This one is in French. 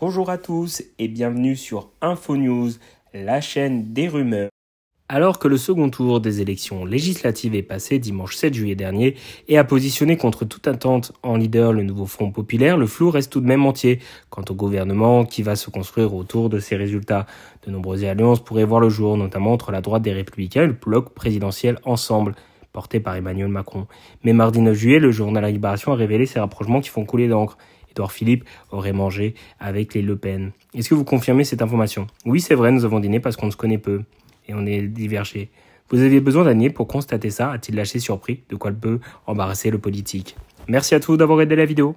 Bonjour à tous et bienvenue sur InfoNews, la chaîne des rumeurs. Alors que le second tour des élections législatives est passé dimanche 7 juillet dernier et a positionné contre toute attente en leader le nouveau Front populaire, le flou reste tout de même entier quant au gouvernement qui va se construire autour de ces résultats. De nombreuses alliances pourraient voir le jour, notamment entre la droite des républicains et le bloc présidentiel ensemble porté par Emmanuel Macron. Mais mardi 9 juillet, le journal La Libération a révélé ces rapprochements qui font couler d'encre Philippe aurait mangé avec les Le Pen. Est-ce que vous confirmez cette information Oui, c'est vrai, nous avons dîné parce qu'on se connaît peu et on est divergé. Vous aviez besoin d'années pour constater ça, a-t-il lâché surpris, de quoi le peut embarrasser le politique. Merci à tous d'avoir aidé la vidéo.